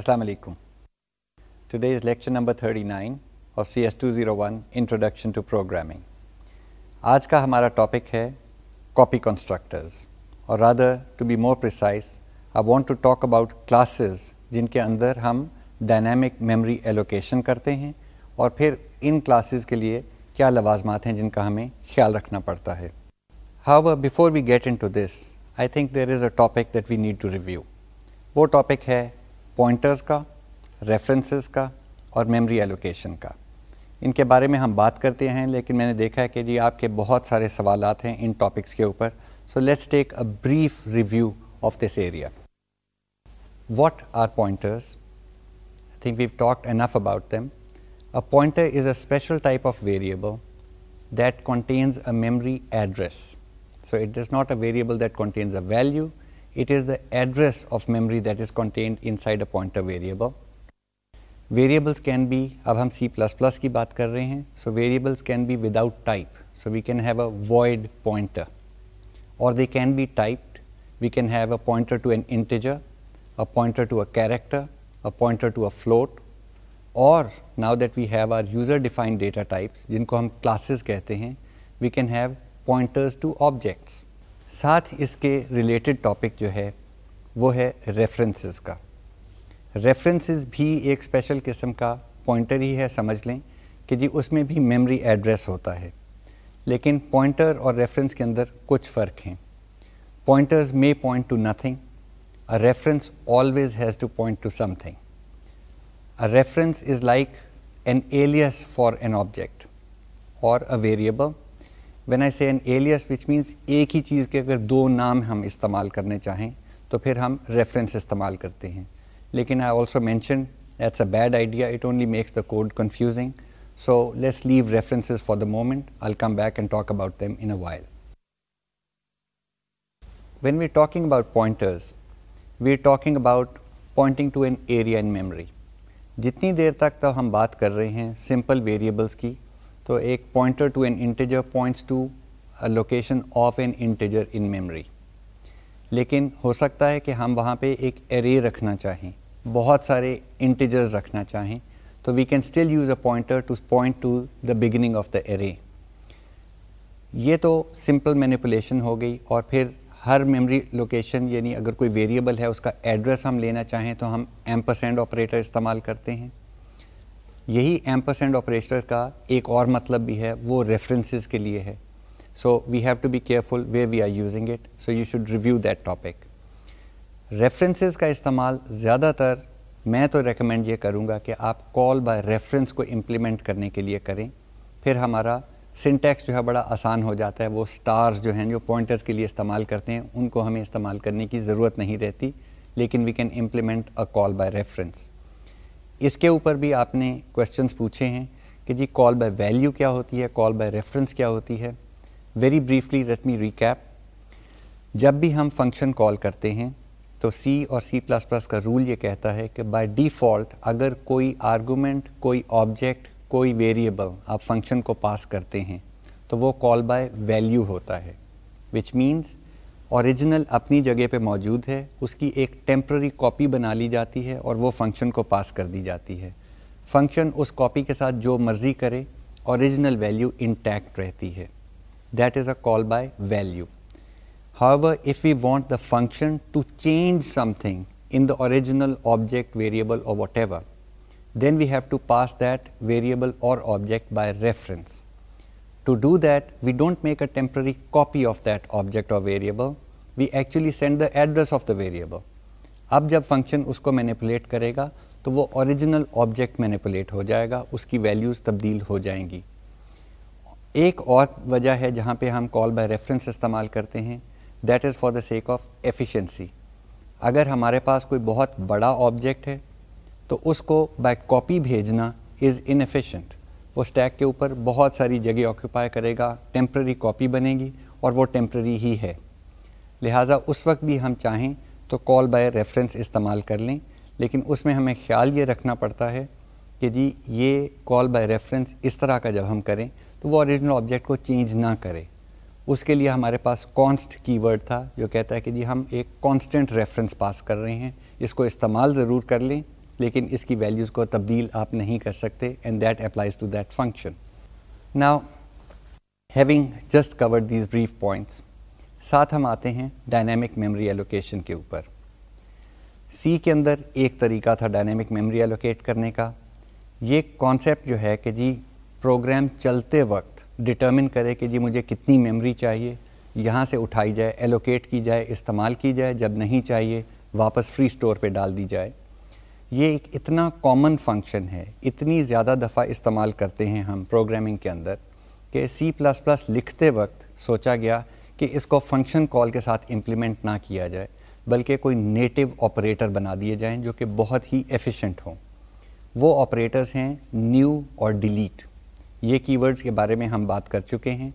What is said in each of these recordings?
Assalamu alaikum. Today is lecture number 39 of CS201 Introduction to Programming. आज का हमारा topic है कॉपी कंस्ट्रक्टर्स और rather to be more precise I want to talk about classes जिनके अंदर हम dynamic memory allocation करते हैं और फिर इन क्लासेस के लिए क्या लवाजमात हैं जिनका हमें ख्याल रखना पड़ता है how before we get into this I think there is a topic that we need to review वो टॉपिक है पॉइंटर्स का रेफरेंसेस का और मेमोरी एलोकेशन का इनके बारे में हम बात करते हैं लेकिन मैंने देखा है कि जी आपके बहुत सारे सवाल हैं इन टॉपिक्स के ऊपर so let's take a brief review of this area what are pointers I think we talk enough about them a pointer is a special type of variable that contains a memory address so it is not a variable that contains a value it is the address of memory that is contained inside a pointer variable. Variables can be, अब हम C++ की बात कर रहे हैं so variables can be without type. So we can have a void pointer or they can be typed. We can have a pointer to an integer, a pointer to a character, a pointer to a float or now that we have our user defined data types जिनको हम classes कहते हैं we can have pointers to objects. साथ इसके related topic जो है वो है रेफरेंसेस का रेफरेंसेस भी एक स्पेशल किस्म का पॉइंटर ही है समझ लें कि जी उसमें भी मेमोरी एड्रेस होता है लेकिन पॉइंटर और रेफरेंस के अंदर कुछ फ़र्क हैं pointers may point to nothing a reference always has to point to something a reference is like an alias for an object और अ वेरिएबल वेन आई से एन एलियस विच मीन्स एक ही चीज़ के अगर दो नाम हम इस्तेमाल करने चाहें तो फिर हम रेफरेंस इस्तेमाल करते हैं लेकिन I also mention that's a bad idea it only makes the code confusing so let's leave references for the moment I come back and talk about them in a while when we're about pointers we we're talking about pointing to an area in memory जितनी देर तक तो हम बात कर रहे हैं simple variables की तो एक pointer to an integer points to location of an integer in memory लेकिन हो सकता है कि हम वहाँ पे एक एरे रखना चाहें बहुत सारे इंटीजर्स रखना चाहें तो we can still use a pointer to point to the beginning of the array ये तो सिंपल मैनिपुलेशन हो गई और फिर हर मेमोरी लोकेशन यानी अगर कोई वेरिएबल है उसका एड्रेस हम लेना चाहें तो हम एम्परसेंड ऑपरेटर इस्तेमाल करते हैं यही एम्पस एंड ऑपरेटर का एक और मतलब भी है वो रेफरेंसेस के लिए है so we have to be careful way we are using it so you should review that topic references का इस्तेमाल ज़्यादातर मैं तो रेकमेंड ये करूँगा कि आप कॉल बाय रेफरेंस को इम्प्लीमेंट करने के लिए करें फिर हमारा सिंटैक्स जो है बड़ा आसान हो जाता है वो स्टार्स जो हैं जो पॉइंटर्स के लिए इस्तेमाल करते हैं उनको हमें इस्तेमाल करने की ज़रूरत नहीं रहती लेकिन we can implement a call by reference इसके ऊपर भी आपने क्वेश्चंस पूछे हैं कि जी कॉल बाय वैल्यू क्या होती है कॉल बाय रेफरेंस क्या होती है very briefly let me recap जब भी हम फंक्शन कॉल करते हैं तो C और C++ का रूल ये कहता है कि बाय डिफ़ॉल्ट अगर कोई आर्गूमेंट कोई ऑब्जेक्ट कोई वेरिएबल आप फंक्शन को पास करते हैं तो वो कॉल बाय वैल्यू होता है विच मीन्स ओरिजिनल अपनी जगह पे मौजूद है उसकी एक टेम्प्ररी कॉपी बना ली जाती है और वो फंक्शन को पास कर दी जाती है फंक्शन उस कॉपी के साथ जो मर्जी करे औरिजिनल वैल्यू इंटैक्ट रहती है that is a call by value how if you want the function to change something in the original object variable और what then we have to pass that variable और object by reference to do that we don't make a temporary copy of that object और variable we actually send the address of the variable अब जब function उसको manipulate करेगा तो वो original object manipulate हो जाएगा उसकी वैल्यूज़ तब्दील हो जाएंगी एक और वजह है जहाँ पे हम कॉल बाय रेफरेंस इस्तेमाल करते हैं that is for the sake of efficiency अगर हमारे पास कोई बहुत बड़ा ऑब्जेक्ट है तो उसको बाय कॉपी भेजना इज़ इनफिशेंट वो स्टैक के ऊपर बहुत सारी जगह ऑक्यूपाई करेगा टेम्प्रेरी कॉपी बनेगी और वो टेम्प्रेरी ही है लिहाजा उस वक्त भी हम चाहें तो कॉल बाय रेफरेंस इस्तेमाल कर लें लेकिन उसमें हमें ख्याल ये रखना पड़ता है कि जी ये कॉल बाय रेफरेंस इस तरह का जब हम करें तो वो ओरिजिनल ऑब्जेक्ट को चेंज ना करें उसके लिए हमारे पास कॉन्स्ट कीवर्ड था जो कहता है कि जी हम एक कॉन्स्टेंट रेफरेंस पास कर रहे हैं इसको इस्तेमाल ज़रूर कर लें लेकिन इसकी वैल्यूज़ को तब्दील आप नहीं कर सकते and that applies to that function now having just covered these brief points साथ हम आते हैं डायनेमिक मेमोरी एलोकेशन के ऊपर सी के अंदर एक तरीका था डायनेमिक मेमोरी एलोकेट करने का ये कॉन्सेप्ट जो है कि जी प्रोग्राम चलते वक्त डिटर्मिन करे कि जी मुझे कितनी मेमोरी चाहिए यहाँ से उठाई जाए एलोकेट की जाए इस्तेमाल की जाए जब नहीं चाहिए वापस फ्री स्टोर पे डाल दी जाए ये एक इतना कॉमन फंक्शन है इतनी ज़्यादा दफ़ा इस्तेमाल करते हैं हम प्रोग्रामिंग के अंदर कि सी प्लस प्लस लिखते वक्त सोचा गया कि इसको फंक्शन कॉल के साथ इम्प्लीमेंट ना किया जाए बल्कि कोई नेटिव ऑपरेटर बना दिए जाएं जो कि बहुत ही एफिशिएंट हों वो ऑपरेटर्स हैं न्यू और डिलीट ये कीवर्ड्स के बारे में हम बात कर चुके हैं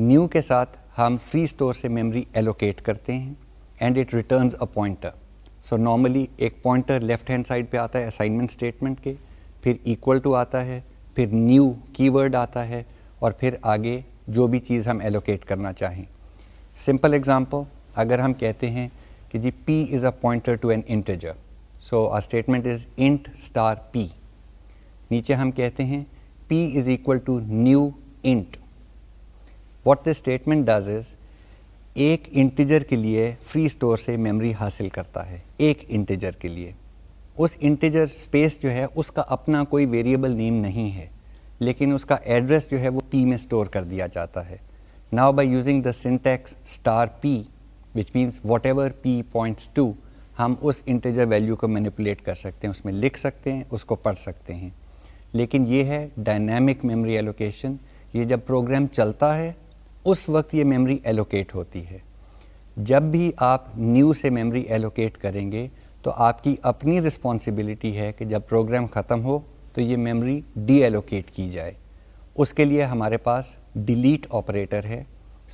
न्यू के साथ हम फ्री स्टोर से मेमोरी एलोकेट करते हैं and it returns a pointer so normally एक पॉइंटर लेफ्ट हैंड साइड पे आता है असाइनमेंट स्टेटमेंट के फिर इक्वल टू आता है फिर न्यू कीवर्ड आता है और फिर आगे जो भी चीज़ हम एलोकेट करना चाहें सिंपल एग्जांपल अगर हम कहते हैं कि जी p is a pointer to an integer so a statement is int star p नीचे हम कहते हैं p is equal to new int what the statement does is एक इंटीजर के लिए फ्री स्टोर से मेमोरी हासिल करता है एक इंटीजर के लिए उस इंटीजर स्पेस जो है उसका अपना कोई वेरिएबल नेम नहीं है लेकिन उसका एड्रेस जो है वो पी में स्टोर कर दिया जाता है Now by using the syntax star p, which means whatever p points to, हम उस इंटेजर वैल्यू को मैनिपुलेट कर सकते हैं उसमें लिख सकते हैं उसको पढ़ सकते हैं लेकिन ये है डायनेमिक मेमोरी एलोकेशन ये जब प्रोग्राम चलता है उस वक्त ये मेमोरी एलोकेट होती है जब भी आप न्यू से मेमोरी एलोकेट करेंगे तो आपकी अपनी रिस्पॉन्सिबिलिटी है कि जब प्रोग्राम ख़त्म हो तो ये मेमोरी डी एलोकेट की जाए उसके लिए हमारे पास डिलीट ऑपरेटर है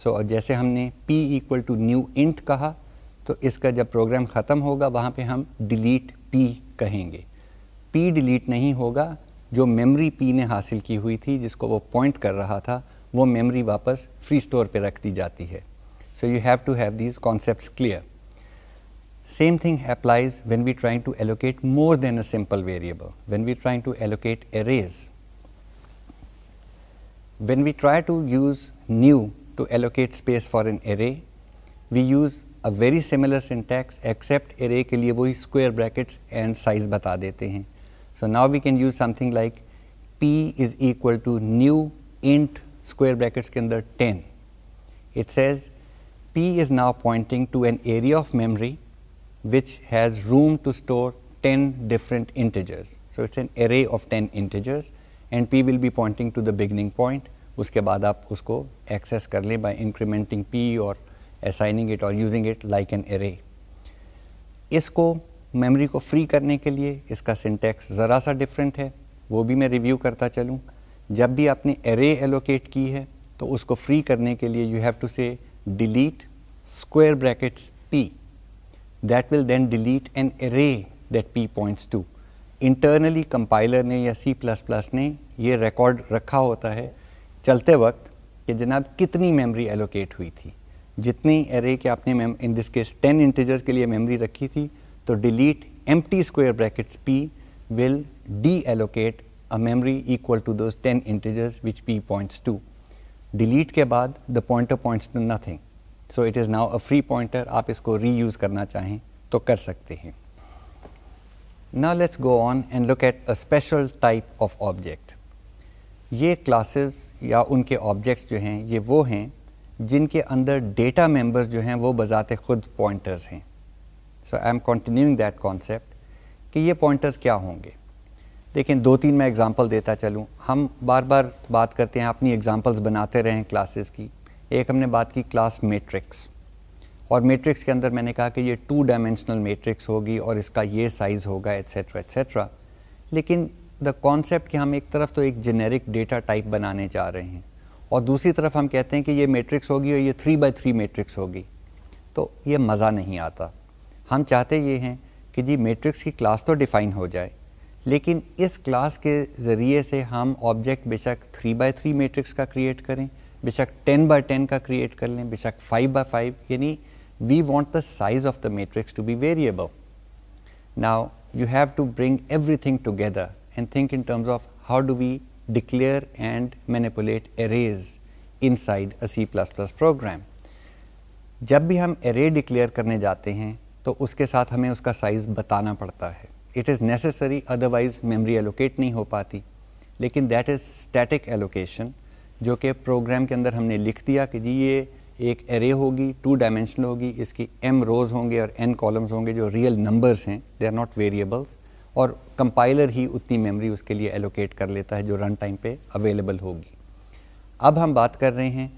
सो so, जैसे हमने p equal to new int कहा तो इसका जब प्रोग्राम ख़त्म होगा वहाँ पे हम डिलीट p कहेंगे p डिलीट नहीं होगा जो मेमोरी p ने हासिल की हुई थी जिसको वो पॉइंट कर रहा था वो मेमोरी वापस फ्री स्टोर पे रख दी जाती है so you have to have these concept clear same thing applies when we trying to allocate more than a simple variable when we trying to allocate arrays. When we try to use new to allocate space for an array, we use a very similar syntax except array के लिए वही square brackets and size bata dete hain. So now we can use something like p is equal to new int square brackets के अंदर 10. It says p is now pointing to an area of memory which has room to store 10 different integers. So it's an array of 10 integers and p will be pointing to the beginning point उसके बाद आप उसको access कर लें by incrementing p और assigning it और using it like an array इसको memory को फ्री करने के लिए इसका सिंटेक्स ज़रा सा डिफरेंट है वो भी मैं रिव्यू करता चलूँ जब भी आपने एरे एलोकेट की है तो उसको फ्री करने के लिए you have to say delete square brackets p that will then delete an array that p points to internally compiler ने या सी प्लस प्लस ने ये रिकॉर्ड रखा होता है चलते वक्त कि जनाब कितनी मेमोरी एलोकेट हुई थी जितनी एरे के आपने in this case ten integers के लिए मेमोरी रखी थी तो delete empty square brackets p will deallocate a memory equal to those ten integers which p points to delete के बाद the pointer points to nothing so it is now a free pointer आप इसको reuse करना चाहें तो कर सकते हैं Now let's go on and look at a special type of object. ये classes या उनके objects जो हैं ये वो हैं जिनके अंदर data members जो हैं वो बजाते खुद pointers हैं So I am continuing that concept कि ये pointers क्या होंगे देखें दो तीन मैं example देता चलूँ हम बार बार बात करते हैं अपनी examples बनाते रहें classes की एक हमने बात की क्लास मेट्रिक्स और मैट्रिक्स के अंदर मैंने कहा कि ये टू डायमेंशनल मैट्रिक्स होगी और इसका ये साइज़ होगा एट्सट्रा एट्सट्रा लेकिन द कॉन्सेप्ट कि हम एक तरफ तो एक जेनेरिक डेटा टाइप बनाने जा रहे हैं और दूसरी तरफ हम कहते हैं कि ये मैट्रिक्स होगी और ये थ्री बाई थ्री मेट्रिक्स होगी तो ये मज़ा नहीं आता हम चाहते ये हैं कि जी मेट्रिक्स की क्लास तो डिफ़ाइन हो जाए लेकिन इस क्लास के ज़रिए से हम ऑब्जेक्ट बेशक थ्री बाई थ्री मेट्रिक्स का क्रिएट करें बेशक टेन बाई टेन का क्रिएट कर लें बेशक फ़ाइव बाई फाइव यानी we want the size of the matrix to be variable. Now, you have to bring everything together and think in terms of how do we declare and manipulate arrays inside a C++ program. जब भी हम array declare करने जाते हैं तो उसके साथ हमें उसका size बताना पड़ता है It is necessary, otherwise memory allocate नहीं हो पाती लेकिन that is static allocation, जो कि program के अंदर हमने लिख दिया कि जी ये एक एरे होगी टू डायमेंशनल होगी इसकी एम रोज़ होंगे और एन कॉलम्स होंगे जो रियल नंबर्स हैं दे आर नॉट वेरिएबल्स और कंपाइलर ही उतनी मेमोरी उसके लिए एलोकेट कर लेता है जो रन टाइम पे अवेलेबल होगी अब हम बात कर रहे हैं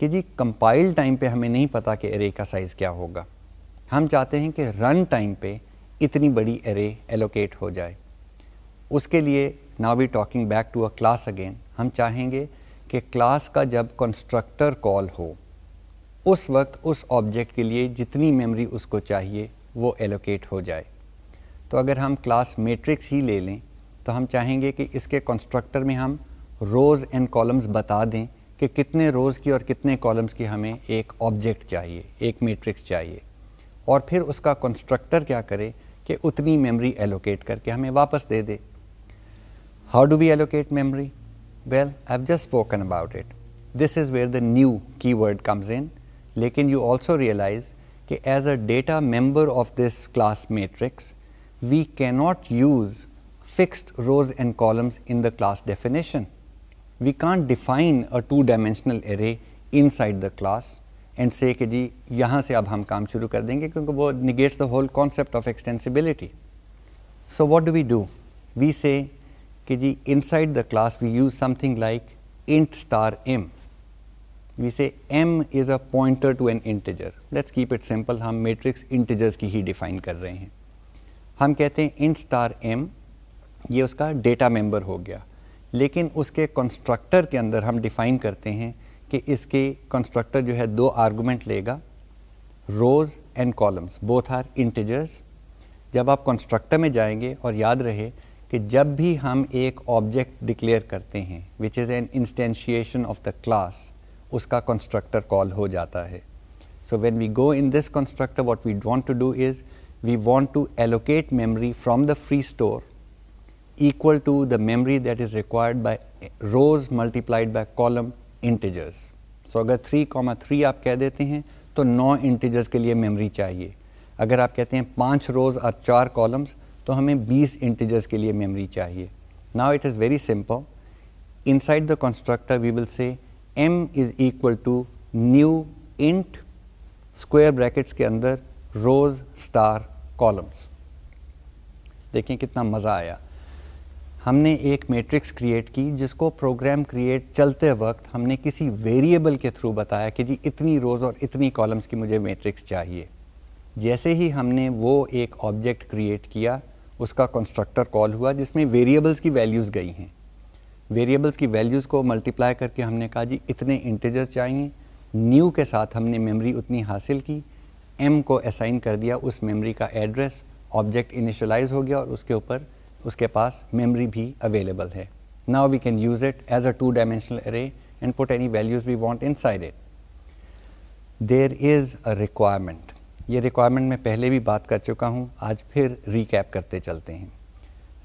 कि जी कंपाइल टाइम पे हमें नहीं पता कि एरे का साइज़ क्या होगा हम चाहते हैं कि रन टाइम पे इतनी बड़ी एरे एलोकेट हो जाए उसके लिए ना we talking back to a class again हम चाहेंगे कि क्लास का जब कंस्ट्रक्टर कॉल हो उस वक्त उस ऑब्जेक्ट के लिए जितनी मेमोरी उसको चाहिए वो एलोकेट हो जाए तो अगर हम क्लास मैट्रिक्स ही ले लें तो हम चाहेंगे कि इसके कंस्ट्रक्टर में हम रोज़ एंड कॉलम्स बता दें कि कितने रोज़ की और कितने कॉलम्स की हमें एक ऑब्जेक्ट चाहिए एक मैट्रिक्स चाहिए और फिर उसका कंस्ट्रक्टर क्या करे कि उतनी मेमोरी एलोकेट करके हमें वापस दे दे how do we allocate memory well I have just spoken about it this is where the new keyword comes in लेकिन you also realize that as a data member of this class matrix, we cannot use fixed rows and columns in the class definition. We can't define a two-dimensional array inside the class and say that जी यहाँ से अब हम काम शुरू कर देंगे क्योंकि negates the whole concept of extensibility. So what do we do? We say that inside the class we use something like int star m we say m is a pointer to an integer let's keep it simple हम matrix integers की ही define कर रहे हैं हम कहते हैं in star M ये उसका डेटा मेंबर हो गया लेकिन उसके कंस्ट्रक्टर के अंदर हम डिफाइन करते हैं कि इसके कंस्ट्रक्टर जो है दो आर्गूमेंट लेगा rows and columns both are integers जब आप कंस्ट्रक्टर में जाएंगे और याद रहे कि जब भी हम एक ऑब्जेक्ट डिक्लेयर करते हैं which is an instantiation of the class उसका कंस्ट्रक्टर कॉल हो जाता है so when we go in this constructor what we want to do is we want to allocate memory from the free store equal to the memory that is required by rows multiplied by column integers so अगर three comma three आप कह देते हैं तो नौ integers के लिए memory चाहिए अगर आप कहते हैं पाँच रोज और चार कॉलम्स तो हमें बीस इंटीजर्स के लिए मेमरी चाहिए now it is very simple inside the constructor we will say m is equal to new int square brackets के अंदर रोज स्टार कॉलम्स देखें कितना मज़ा आया हमने एक मैट्रिक्स क्रिएट की जिसको प्रोग्राम क्रिएट चलते वक्त हमने किसी वेरिएबल के थ्रू बताया कि जी इतनी रोज़ और इतनी कॉलम्स की मुझे मैट्रिक्स चाहिए जैसे ही हमने वो एक ऑब्जेक्ट क्रिएट किया उसका कंस्ट्रक्टर कॉल हुआ जिसमें वेरिएबल्स की वैल्यूज़ गई हैं वेरिएबल्स की वैल्यूज़ को मल्टीप्लाई करके हमने कहा जी इतने इंटीजर्स चाहिए न्यू के साथ हमने मेमोरी उतनी हासिल की एम को असाइन कर दिया उस मेमोरी का एड्रेस ऑब्जेक्ट इनिशलाइज हो गया और उसके ऊपर उसके पास मेमोरी भी अवेलेबल है now we can use it as a two dimensional array and put any values we want inside it there is a requirement ये रिक्वायरमेंट मैं पहले भी बात कर चुका हूँ आज फिर रिकैप करते चलते हैं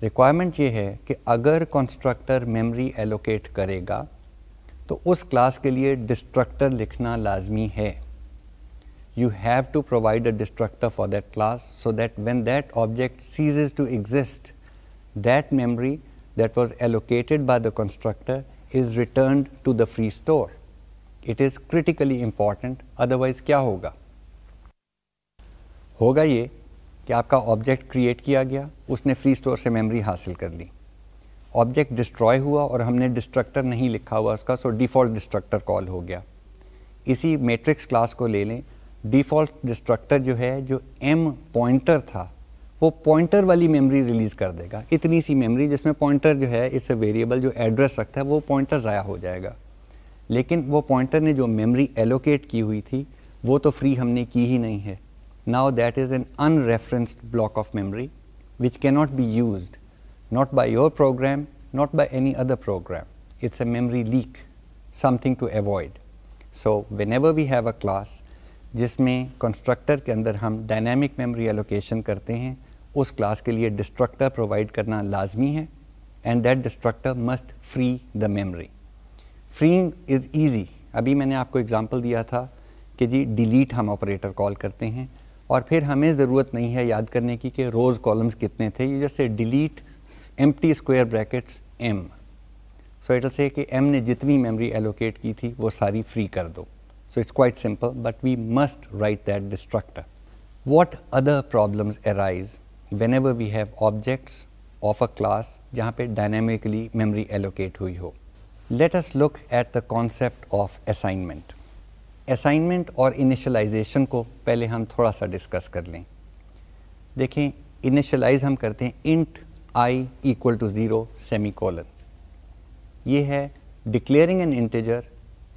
रिक्वायरमेंट ये है कि अगर कंस्ट्रक्टर मेमोरी एलोकेट करेगा तो उस क्लास के लिए डिस्ट्रक्टर लिखना लाजमी है you have to provide a destructor for that class so that when that object ceases to exist that memory that was allocated by the constructor is return to the free store it is critically important otherwise क्या होगा होगा ये कि आपका object create किया गया उसने free store से मेमोरी हासिल कर ली ऑब्जेक्ट डिस्ट्रॉय हुआ और हमने डिस्ट्रक्टर नहीं लिखा हुआ उसका सो डिफ़ॉल्ट डिस्ट्रक्टर कॉल हो गया इसी मैट्रिक्स क्लास को ले लें डिफ़ॉल्ट डिस्ट्रक्टर जो है जो एम पॉइंटर था वो पॉइंटर वाली मेमोरी रिलीज़ कर देगा इतनी सी मेमोरी जिसमें पॉइंटर जो है इट्स वेरिएबल जो एड्रेस रखता है वो पॉइंटर ज़ाया हो जाएगा लेकिन वो पॉइंटर ने जो मेमोरी एलोकेट की हुई थी वो तो फ्री हमने की ही नहीं है Now that is an unreferenced block of memory which cannot be used, not by your program, not by any other program. It's a memory leak, something to avoid. So whenever we have a class, just me constructor के अंदर हम dynamic memory allocation करते हैं, उस class के लिए destructor provide करना लाजमी है, and that destructor must free the memory. Freeing is easy. अभी मैंने आपको example दिया था कि जी delete हम operator call करते हैं, और फिर हमें ज़रूरत नहीं है याद करने की कि रोज़ कॉलम्स कितने थे ये जैसे delete empty square brackets m so it say कि एम ने जितनी मेमोरी एलोकेट की थी वो सारी फ्री कर दो so it's quite simple but we must write that destructor what other problem arise whenever we have objects of a class जहाँ पे डायनेमिकली मेमरी एलोकेट हुई हो. Let us look at the concept of assignment assignment और initialization को पहले हम थोड़ा सा डिस्कस कर लें देखें इनिशलाइज हम करते हैं int i equal to zero semicolon ये है declaring an integer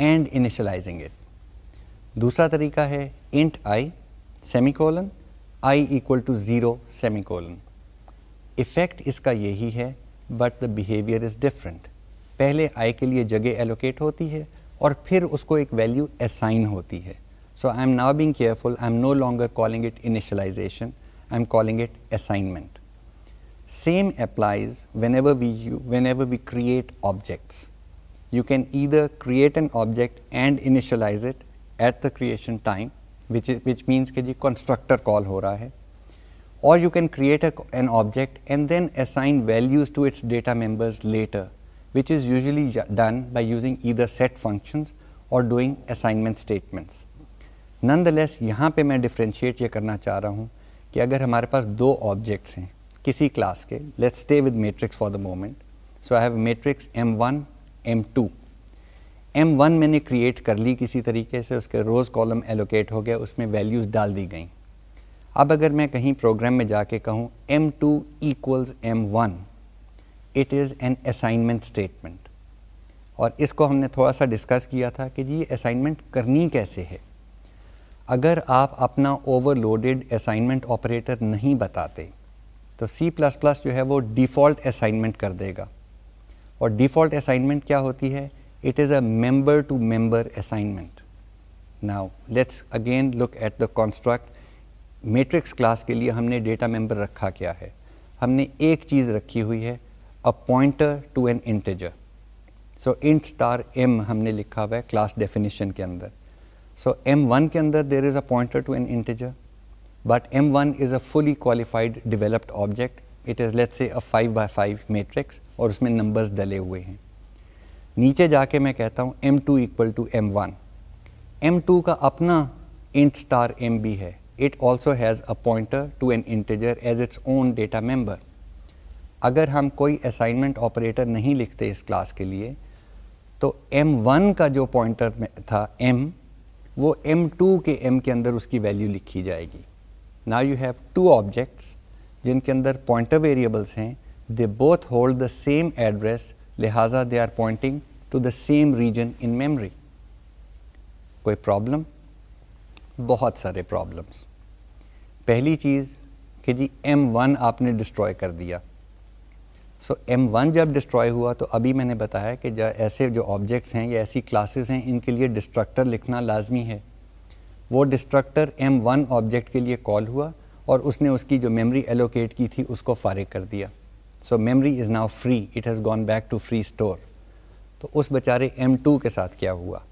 and initializing it दूसरा तरीका है int i semicolon i equal to zero semicolon effect इसका यही है but the behaviour is different पहले आई के लिए जगह एलोकेट होती है और फिर उसको एक वैल्यू असाइन होती है so I am now being careful I am no longer calling it initialization I am calling it assignment same applies whenever we you whenever we create objects you can either create an object and initialize it at the creation time which which means के जी constructor call हो रहा है और you can create an object and then assign values to its data members letter which is usually done by using either set functions और doing assignment statements nonetheless यहाँ पे मैं डिफ्रेंशिएट ये करना चाह रहा हूँ कि अगर हमारे पास दो ऑब्जेक्ट्स हैं किसी क्लास के let's stay with matrix for the moment so I have matrix m one m two M one मैंने क्रिएट कर ली किसी तरीके से उसके रोज़ कॉलम एलोकेट हो गया उसमें वैल्यूज़ डाल दी गई अब अगर मैं कहीं प्रोग्राम में जाके कहूँ m two equals M one it is an assignment statement और इसको हमने थोड़ा सा डिस्कस किया था कि जी असाइनमेंट करनी कैसे है अगर आप अपना ओवरलोडेड असाइनमेंट ऑपरेटर नहीं बताते तो C++ जो है वो डिफ़ॉल्ट असाइनमेंट कर देगा और डिफ़ॉल्ट असाइनमेंट क्या होती है it is a member to member assignment now let's again look at the construct matrix class के लिए हमने डेटा मेंबर रखा क्या है हमने एक चीज़ रखी हुई है a pointer to an integer. So int star m हमने लिखा हुआ है क्लास डेफिनेशन के अंदर सो एम वन के अंदर there is a pointer to an integer but m one is a fully qualified developed object it is let say a five by five matrix और उसमें नंबर्स डले हुए हैं नीचे जाके मैं कहता हूँ m two equal to M one m two का अपना इंट स्टार एम बी है it also has a pointer to an integer as its own data member अगर हम कोई असाइनमेंट ऑपरेटर नहीं लिखते इस क्लास के लिए तो M1 का जो पॉइंटर था M वो M2 के M के अंदर उसकी वैल्यू लिखी जाएगी now you have two objects जिनके अंदर पॉइंटर वेरिएबल्स हैं they both hold the same address लिहाजा they are pointing to the same region in memory कोई प्रॉब्लम बहुत सारे प्रॉब्लम्स पहली चीज़ कि जी M1 आपने डिस्ट्रॉय कर दिया सो एम वन जब डिस्ट्रॉय हुआ तो अभी मैंने बताया कि जो ऐसे जो ऑब्जेक्ट्स हैं या ऐसी क्लासेस हैं इनके लिए डिस्ट्रक्टर लिखना लाजमी है वो डिस्ट्रक्टर एम वन ऑब्जेक्ट के लिए कॉल हुआ और उसने उसकी जो मेमोरी एलोकेट की थी उसको फारिग कर दिया so memory is now free it has gone back to free store तो उस बेचारे एम टू के साथ क्या हुआ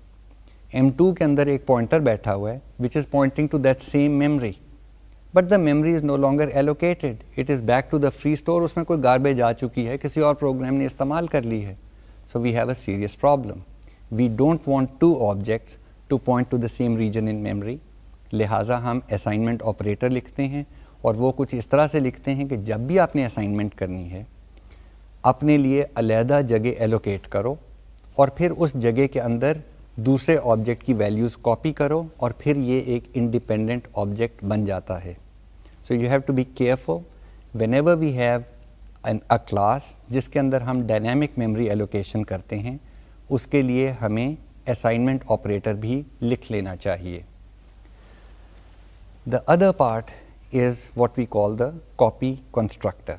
एम टू के अंदर एक पॉइंटर बैठा हुआ है which is pointing to that same memory but the memory is no longer allocated it is back to the free store उसमें कोई गार्बेज आ चुकी है किसी और प्रोग्राम ने इस्तेमाल कर ली है so we have a serious problem we don't want two objects to point to the same region in memory लिहाजा हम असाइनमेंट ऑपरेटर लिखते हैं और वो कुछ इस तरह से लिखते हैं कि जब भी आपने असाइनमेंट करनी है अपने लिए अलहदा जगह एलोकेट करो और फिर उस जगह के अंदर दूसरे ऑब्जेक्ट की वैल्यूज़ कॉपी करो और फिर ये एक इंडिपेंडेंट ऑब्जेक्ट बन जाता है so you have to be careful whenever we have a class जिसके अंदर हम डायनेमिक मेमोरी एलोकेशन करते हैं उसके लिए हमें असाइनमेंट ऑपरेटर भी लिख लेना चाहिए the other part is what we call the copy constructor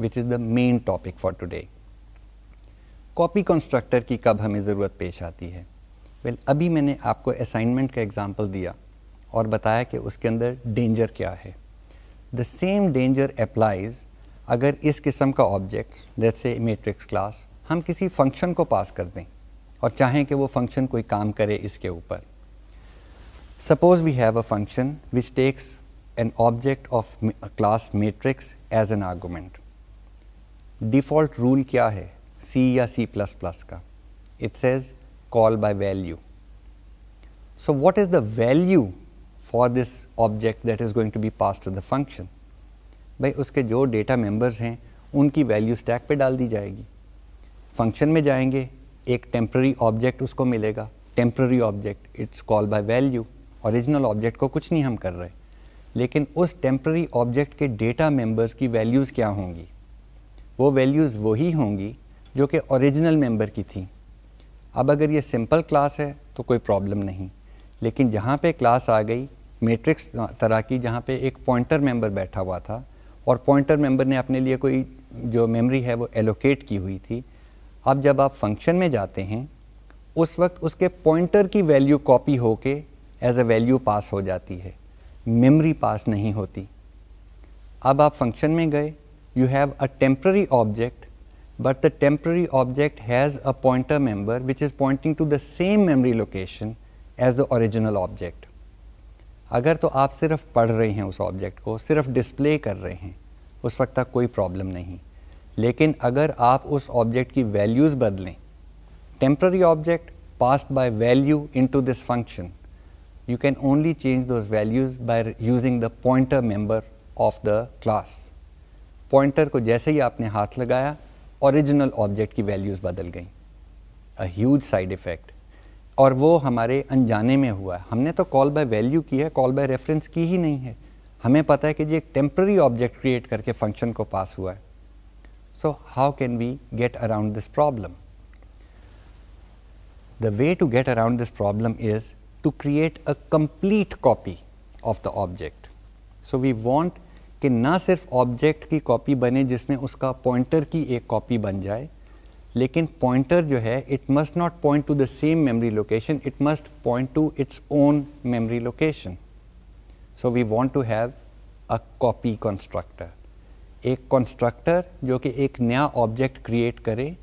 which is the main topic for today. Copy constructor की कब हमें ज़रूरत पेश आती है वेल well, अभी मैंने आपको असाइनमेंट का एग्ज़ाम्पल दिया और बताया कि उसके अंदर डेंजर क्या है the same danger applies agar is kisam ka objects let's say matrix class hum function ko pass kar dein aur function koi kaam suppose we have a function which takes an object of class matrix as an argument default rule kya hai c ya c++ it says call by value so what is the value for this object that is going to be pass to the function भाई उसके जो data members हैं उनकी value stack पे डाल दी जाएगी function में जाएंगे एक टेम्प्ररी ऑब्जेक्ट उसको मिलेगा temporary object it's call by value original object को कुछ नहीं हम कर रहे लेकिन उस टेम्प्ररी ऑब्जेक्ट के डेटा मेंबर्स की वैल्यूज़ क्या होंगी वो वैल्यूज़ वही होंगी जो कि ओरिजिनल मेंबर की थी अब अगर ये सिंपल क्लास है तो कोई प्रॉब्लम नहीं लेकिन जहाँ पे क्लास आ गई मैट्रिक्स तरह की जहाँ पे एक पॉइंटर मेंबर बैठा हुआ था और पॉइंटर मेंबर ने अपने लिए कोई जो मेमोरी है वो एलोकेट की हुई थी अब जब आप फंक्शन में जाते हैं उस वक्त उसके पॉइंटर की वैल्यू कॉपी होके एज अ वैल्यू पास हो जाती है मेमोरी पास नहीं होती अब आप फंक्शन में गए you have a temporary object but the temporary object has a pointer member which is pointing to the same memory location as the original object अगर तो आप सिर्फ पढ़ रहे हैं उस ऑब्जेक्ट को सिर्फ डिस्प्ले कर रहे हैं उस वक्त तक कोई प्रॉब्लम नहीं लेकिन अगर आप उस ऑब्जेक्ट की वैल्यूज़ बदलें temporary object passed by value into this function you can only change those values by using the pointer member of the class pointer को जैसे ही आपने हाथ लगाया ओरिजिनल ऑब्जेक्ट की वैल्यूज़ बदल गई अ ह्यूज साइड इफेक्ट और वो हमारे अनजाने में हुआ है हमने तो कॉल बाय वैल्यू की है कॉल बाय रेफरेंस की ही नहीं है हमें पता है कि ये एक टेम्प्ररी ऑब्जेक्ट क्रिएट करके फंक्शन को पास हुआ है so how can we get around this problem the way to get around this problem is to create a complete copy of the object so we want कि ना सिर्फ object की copy बने जिसमें उसका पॉइंटर की एक कॉपी बन जाए लेकिन पॉइंटर जो है it must not point to the same memory location it must point to its own memory location so we want to have a copy constructor एक कंस्ट्रक्टर जो कि एक नया ऑब्जेक्ट क्रिएट करे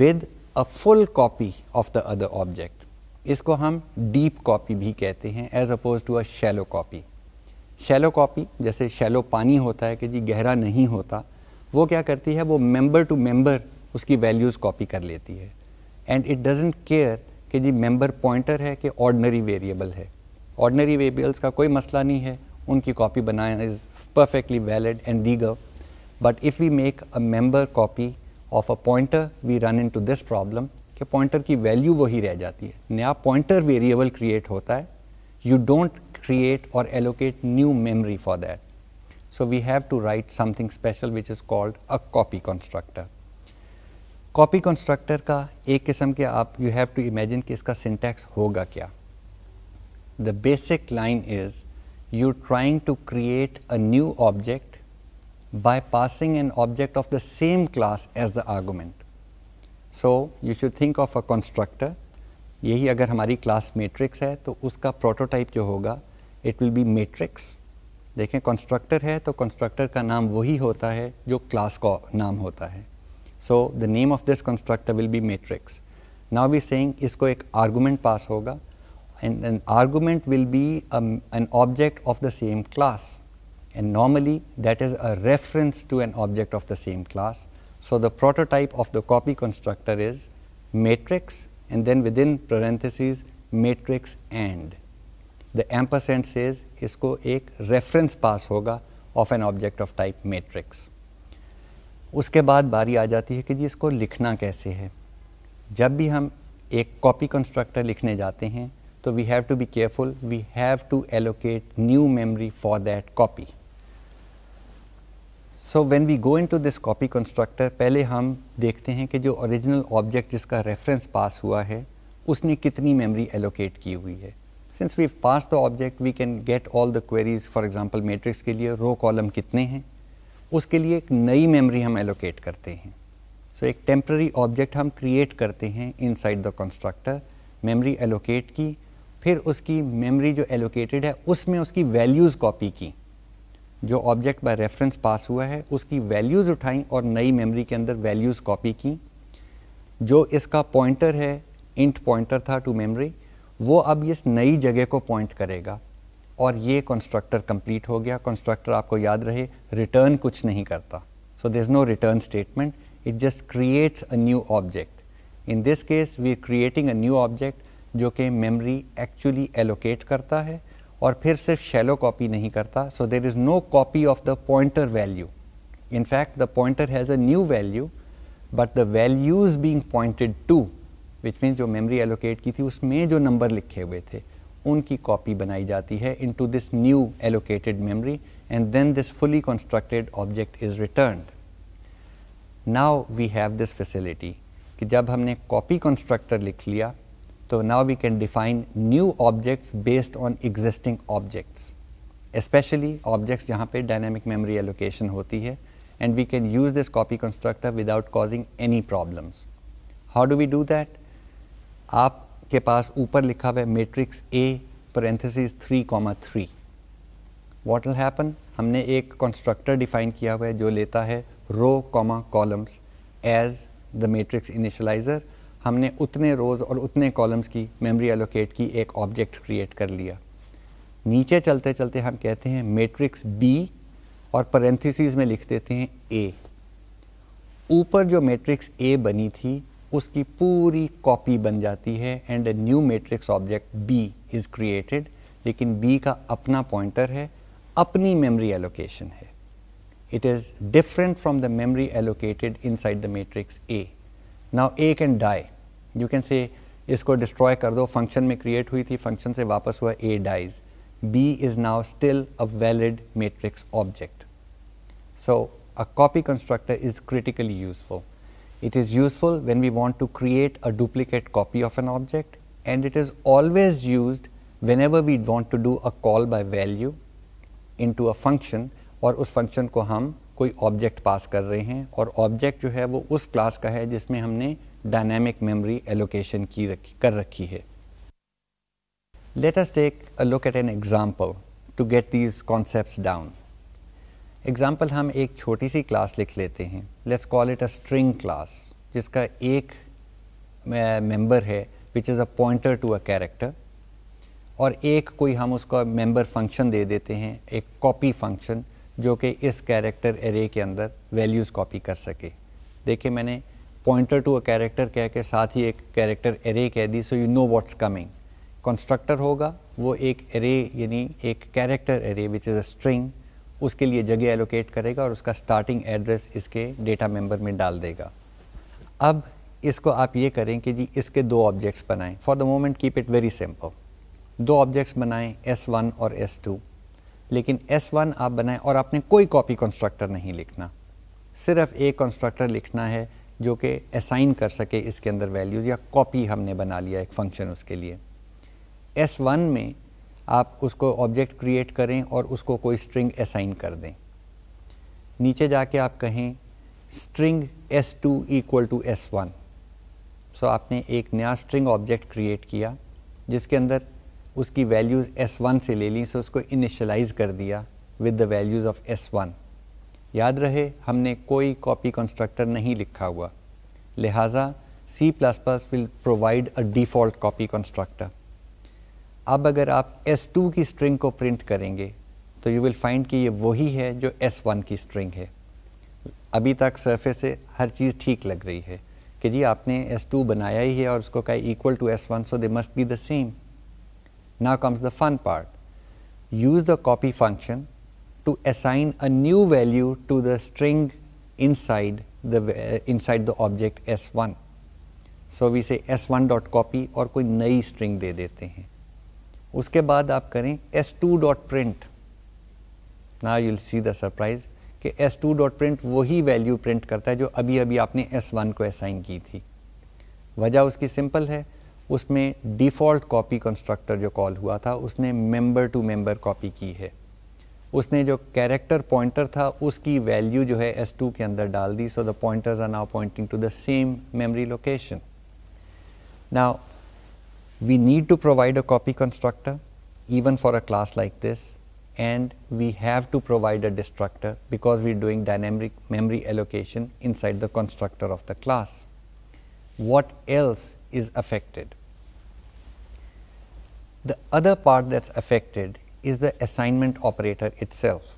with a full copy of the other object इसको हम deep copy भी कहते हैं as opposed to a shallow copy shallow copy जैसे शैलो पानी होता है कि जी गहरा नहीं होता वो क्या करती है वो मेंबर टू मेंबर उसकी वैल्यूज़ कॉपी कर लेती है एंड इट डजेंट केयर कि जी मेंबर पॉइंटर है कि ऑर्डनरी वेरिएबल है ऑर्डनरी वेरिएबल्स का कोई मसला नहीं है उनकी कॉपी बनाना is perfectly valid and and but if we make a member copy of a pointer we run into this problem कि पॉइंटर की वैल्यू वही रह जाती है नया पॉइंटर वेरिएबल क्रिएट होता है यू डोंट क्रिएट और allocate new memory for that so we have to write something special which is called a copy constructor copy constructor का एक किस्म के आप यू हैव टू इमेजिन कि इसका सिंटैक्स होगा क्या the basic line is you trying to create a new object by passing an object of the same class as the argument so you should think of a constructor यही अगर हमारी class matrix है तो उसका prototype जो होगा it will be matrix देखें constructor है तो कंस्ट्रक्टर का नाम वही होता है जो क्लास का नाम होता है So the name of this constructor will be matrix. Now we are saying इसको एक argument pass होगा and an argument will be um, an object of the same class and normally that is a reference to an object of the same class. So the prototype of the copy constructor is matrix and then within parentheses matrix and. The ampersand says इसको a reference pass होगा of an object of type matrix. उसके बाद बारी आ जाती है कि जी इसको लिखना कैसे है जब भी हम एक कॉपी कंस्ट्रक्टर लिखने जाते हैं तो we have to be careful we have to allocate new memory for that copy so when we go into this copy constructor पहले हम देखते हैं कि जो ओरिजिनल ऑब्जेक्ट जिसका रेफरेंस पास हुआ है उसने कितनी मेमोरी एलोकेट की हुई है since we pass the object we can get all the queries for example matrix के लिए रो कॉलम कितने हैं उसके लिए एक नई मेमोरी हम एलोकेट करते हैं सो so, एक टेम्प्ररी ऑब्जेक्ट हम क्रिएट करते हैं inside the constructor memory allocate की फिर उसकी मेमोरी जो एलोकेटेड है उसमें उसकी वैल्यूज़ कॉपी की जो ऑब्जेक्ट बाय रेफरेंस पास हुआ है उसकी वैल्यूज़ उठाई और नई मेमोरी के अंदर वैल्यूज़ कॉपी की जो इसका पॉइंटर है इंट पॉइंटर था टू मेमोरी वो अब इस नई जगह को पॉइंट करेगा और ये कंस्ट्रक्टर कंप्लीट हो गया कंस्ट्रक्टर आपको याद रहे रिटर्न कुछ नहीं करता so there is no return statement it just creates a new object in this case we are creating a new object जो कि मेमरी एक्चुअली एलोकेट करता है और फिर सिर्फ शेलो कॉपी नहीं करता so there is no copy of the pointer value in fact the pointer has a new value but the values being pointed to which mean जो मेमरी एलोकेट की थी उसमें जो नंबर लिखे हुए थे उनकी कॉपी बनाई जाती है into this new allocated memory and then this fully constructed object is returned now we have this facility कि जब हमने कॉपी कंस्ट्रक्टर लिख लिया तो now we can define new objects based on existing objects specially objects जहाँ पे dynamic memory allocation होती है and we can use this copy constructor without causing any problems how do we do that आप के पास ऊपर लिखा हुआ है matrix A parenthesis three comma three what will happen हमने एक कंस्ट्रक्टर डिफाइन किया हुआ है जो लेता है row comma columns as the matrix initializer हमने उतने रोज़ और उतने कॉलम्स की मेमोरी एलोकेट की एक ऑब्जेक्ट क्रिएट कर लिया नीचे चलते चलते हम कहते हैं मेट्रिक्स बी और पेरेंथेसिस में लिख देते हैं ए ऊपर जो मैट्रिक्स ए बनी थी उसकी पूरी कॉपी बन जाती है and a new matrix object B is created लेकिन बी का अपना पॉइंटर है अपनी मेमोरी एलोकेशन है it is different from the memory allocated inside the matrix A now A can die you can say इसको डिस्ट्रॉय कर दो function में क्रिएट हुई थी फंक्शन से वापस हुआ A dies B is now still a valid matrix object so a copy constructor is critically useful It is useful when we want to create a duplicate copy of an object and it is always used whenever we want to do a call by value into a function Or, us function ko हम koi object pass कर रहे हैं और object jo hai wo us class ka hai jisme humne dynamic memory allocation ki रखी कर Let us take a look at an example to get these concepts down. Example हम एक छोटी सी क्लास लिख लेते हैं let's call it a string class जिसका एक मेंबर है which is a pointer to a character और एक कोई हम उसका मेंबर फंक्शन दे देते हैं एक कॉपी फंक्शन जो कि इस कैरेक्टर एरे के अंदर वैल्यूज़ कॉपी कर सके देखिए मैंने पॉइंटर टू अ कैरेक्टर कह के साथ ही एक कैरेक्टर एरे कह दी so you know what's coming constructor होगा वो एक एरे यानी एक character array which is a string उसके लिए जगह एलोकेट करेगा और उसका स्टार्टिंग एड्रेस इसके डेटा मेंबर में डाल देगा अब इसको आप ये करें कि जी इसके दो ऑब्जेक्ट्स बनाएं for the moment keep it very simple दो ऑब्जेक्ट्स बनाएं एस वन और एस टू लेकिन एस वन आप बनाएं और आपने कोई कॉपी कंस्ट्रक्टर नहीं लिखना सिर्फ एक कंस्ट्रक्टर लिखना है जो कि असाइन कर सके इसके अंदर वैल्यूज़ या कॉपी हमने बना लिया एक फंक्शन उसके लिए एस वन में आप उसको ऑब्जेक्ट क्रिएट करें और उसको कोई स्ट्रिंग असाइन कर दें नीचे जाके आप कहें string S two equal to S one सो आपने एक नया स्ट्रिंग ऑब्जेक्ट क्रिएट किया जिसके अंदर उसकी वैल्यूज़ एस वन से ले ली सो उसको इनिशलाइज कर दिया with the values of S one याद रहे हमने कोई कॉपी कंस्ट्रक्टर नहीं लिखा हुआ लिहाजा C++ will provide a default copy constructor अब अगर आप S2 की स्ट्रिंग को प्रिंट करेंगे तो यू विल फाइंड कि ये वही है जो S1 की स्ट्रिंग है अभी तक सरफेस से हर चीज़ ठीक लग रही है कि जी आपने S2 बनाया ही है और उसको कहा equal to S1 so they must be the same ना comes the fun part use the copy function to assign a new value to the string inside the inside the object S one so we say S one dot copy और कोई नई string दे देते हैं उसके बाद आप करें S two dot print ना यूल सी द सरप्राइज कि एस टू डॉट प्रिंट वही वैल्यू प्रिंट करता है जो अभी अभी आपने एस वन को असाइन की थी वजह उसकी सिंपल है उसमें डिफ़ॉल्ट कॉपी कंस्ट्रक्टर जो कॉल हुआ था उसने मेंबर टू मेंबर कॉपी की है उसने जो कैरेक्टर पॉइंटर था उसकी वैल्यू जो है एस टू के अंदर डाल दी so the pointers are now pointing to the same memory location now We need to provide a copy constructor even for a class like this and we have to provide a destructor because we are doing dynamic memory allocation inside the constructor of the class. What else is affected? The other part that's affected is the assignment operator itself.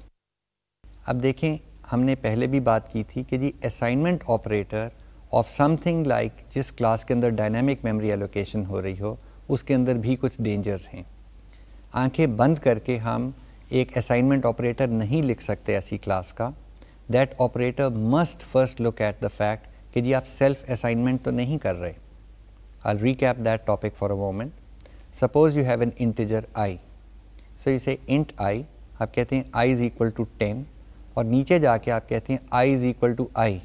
अब देखें हमने पहले भी बात की थी कि जी assignment operator of something like जिस क्लास के अंदर डायनेमिक मेमोरी एलोकेशन हो रही हो उसके अंदर भी कुछ डेंजर्स हैं आंखें बंद करके हम एक असाइनमेंट ऑपरेटर नहीं लिख सकते ऐसी क्लास का that operator must first look at the fact कि जी आप सेल्फ असाइनमेंट तो नहीं कर रहे I recap that topic for a moment suppose you have an integer I so you say int I आप कहते हैं I is equal to ten और नीचे जाके आप कहते हैं I is equal to I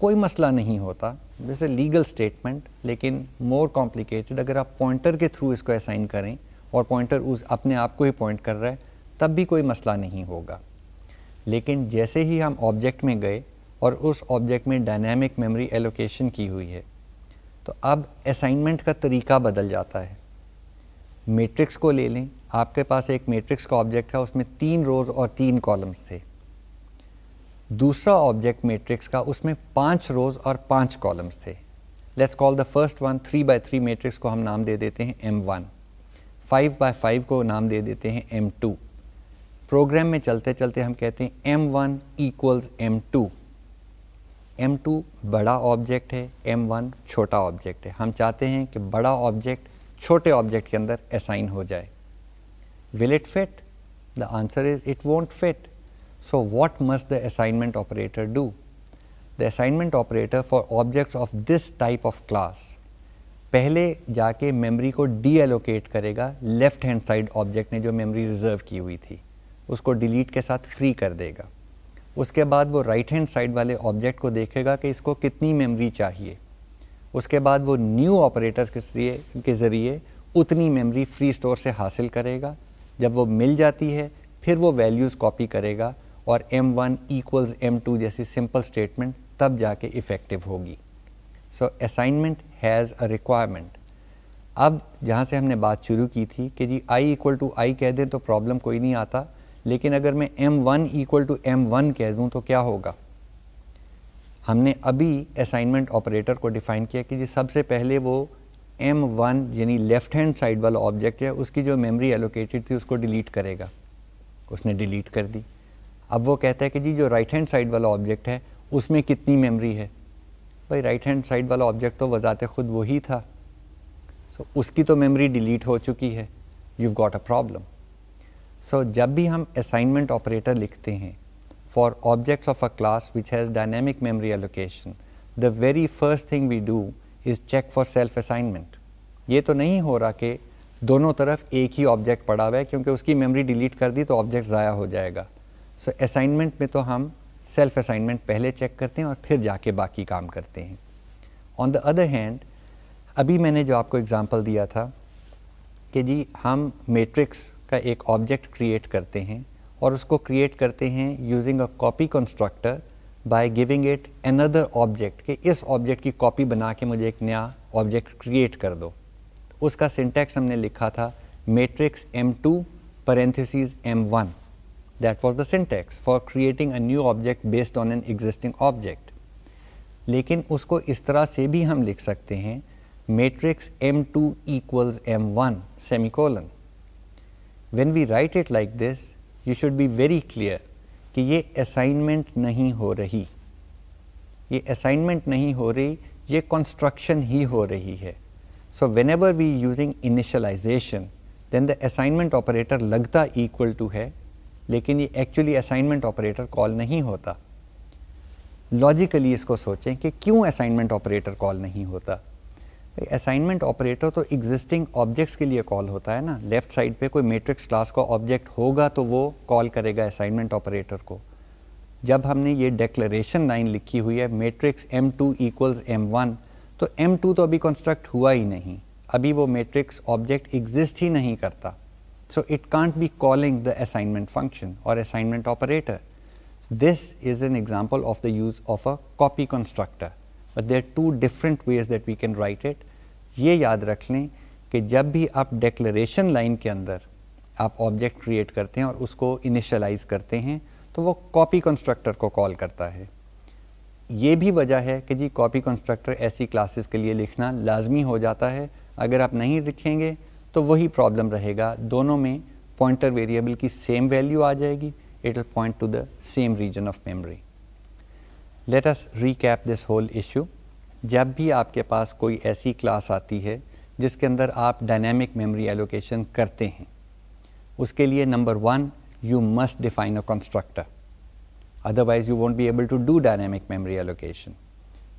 कोई मसला नहीं होता वैसे लीगल स्टेटमेंट लेकिन मोर कॉम्प्लिकेटेड अगर आप पॉइंटर के थ्रू इसको असाइन करें और पॉइंटर उस अपने आप को ही पॉइंट कर रहा है तब भी कोई मसला नहीं होगा लेकिन जैसे ही हम ऑब्जेक्ट में गए और उस ऑब्जेक्ट में डायनेमिक मेमोरी एलोकेशन की हुई है तो अब असाइनमेंट का तरीका बदल जाता है मेट्रिक्स को ले लें आपके पास एक मेट्रिक्स का ऑब्जेक्ट था उसमें तीन रोज़ और तीन कॉलम्स थे दूसरा ऑब्जेक्ट मैट्रिक्स का उसमें पांच रोज और पांच कॉलम्स थे let's call the first one three by three matrix को हम नाम दे देते हैं M one five by five को नाम दे देते हैं एम टू प्रोग्राम में चलते चलते हम कहते हैं M one equals M two M two बड़ा ऑब्जेक्ट है एम वन छोटा ऑब्जेक्ट है हम चाहते हैं कि बड़ा ऑब्जेक्ट छोटे ऑब्जेक्ट के अंदर असाइन हो जाए will it fit the answer is it won't fit So, what must the assignment operator do? The assignment operator for objects of this type of class पहले जाके मेमोरी को डीएलोकेट करेगा left hand side object ने जो memory reserve की हुई थी उसको डिलीट के साथ फ्री कर देगा उसके बाद वो राइट हैंड साइड वाले ऑब्जेक्ट को देखेगा कि इसको कितनी मेमोरी चाहिए उसके बाद वो न्यू ऑपरेटर्स के जरिए के ज़रिए उतनी मेमोरी फ्री स्टोर से हासिल करेगा जब वो मिल जाती है फिर वो वैल्यूज़ कॉपी करेगा और m1 वन इक्वल्स एम जैसी सिंपल स्टेटमेंट तब जाके इफ़ेक्टिव होगी so assignment has a requirement अब जहाँ से हमने बात शुरू की थी कि जी i इक्वल टू आई कह दें तो प्रॉब्लम कोई नहीं आता लेकिन अगर मैं m1 one equal to M कह दूँ तो क्या होगा हमने अभी असाइनमेंट ऑपरेटर को डिफ़ाइन किया कि जी सबसे पहले वो m1 यानी लेफ़्ट हैंड साइड वाला ऑब्जेक्ट है उसकी जो मेमोरी एलोकेटेड थी उसको डिलीट करेगा उसने डिलीट कर दी अब वो कहता है कि जी जो राइट हैंड साइड वाला ऑब्जेक्ट है उसमें कितनी मेमोरी है भाई राइट हैंड साइड वाला ऑब्जेक्ट तो वजात ख़ुद वही था सो so, उसकी तो मेमोरी डिलीट हो चुकी है you got a problem so जब भी हम असाइनमेंट ऑपरेटर लिखते हैं for objects of a class which has dynamic memory allocation the very first thing we do is check for self assignment ये तो नहीं हो रहा कि दोनों तरफ एक ही ऑब्जेक्ट पड़ा हुआ है क्योंकि उसकी मेमोरी डिलीट कर दी तो ऑब्जेक्ट ज़ाया हो जाएगा सो असाइनमेंट में तो हम सेल्फ असाइनमेंट पहले चेक करते हैं और फिर जाके बाकी काम करते हैं ऑन द अदर हैंड अभी मैंने जो आपको एग्ज़ाम्पल दिया था कि जी हम मैट्रिक्स का एक ऑब्जेक्ट क्रिएट करते हैं और उसको क्रिएट करते हैं using a copy constructor by giving it another object कि इस ऑब्जेक्ट की कॉपी बना के मुझे एक नया ऑब्जेक्ट क्रिएट कर दो उसका सिंटैक्स हमने लिखा था matrix M two parenthesis M one That was the syntax for creating a new object based on an existing object. Lekin usko is tarah se bhi hum matrix M2 equals M1 semicolon. When we write it like this, you should be very clear ki ye assignment nahi ho rahi. Ye assignment nahi ho rahi, ye construction hi ho rahi hai. So whenever we using initialization, then the assignment operator lagta equal to hai लेकिन ये actually assignment operator call नहीं होता logically इसको सोचें कि क्यों assignment operator call नहीं होता असाइनमेंट ऑपरेटर तो एग्जिस्टिंग ऑब्जेक्ट्स के लिए कॉल होता है ना लेफ़्ट साइड पे कोई मैट्रिक्स क्लास का ऑब्जेक्ट होगा तो वो कॉल करेगा असाइनमेंट ऑपरेटर को जब हमने ये डेक्लरेशन लाइन लिखी हुई है matrix M two equals M one तो एम टू तो अभी कंस्ट्रक्ट हुआ ही नहीं अभी वो मेट्रिक्स ऑब्जेक्ट एग्जिस्ट ही नहीं करता So, it can't be calling the assignment function or assignment operator. This is an example of the use of a copy constructor, but there are two different ways that we can write it. ये याद रख लें कि जब भी आप declaration line के अंदर आप ऑब्जेक्ट क्रिएट करते हैं और उसको इनिशलाइज करते हैं तो वो कॉपी कंस्ट्रक्टर को कॉल करता है ये भी वजह है कि जी कॉपी कंस्ट्रक्टर ऐसी क्लासेस के लिए लिखना लाजमी हो जाता है अगर आप नहीं लिखेंगे तो वही प्रॉब्लम रहेगा दोनों में पॉइंटर वेरिएबल की सेम वैल्यू आ जाएगी it will point to the same region of memory let us recap this whole issue जब भी आपके पास कोई ऐसी क्लास आती है जिसके अंदर आप डायनेमिक मेमोरी एलोकेशन करते हैं उसके लिए number one you must define a constructor otherwise you won't be able to do dynamic memory allocation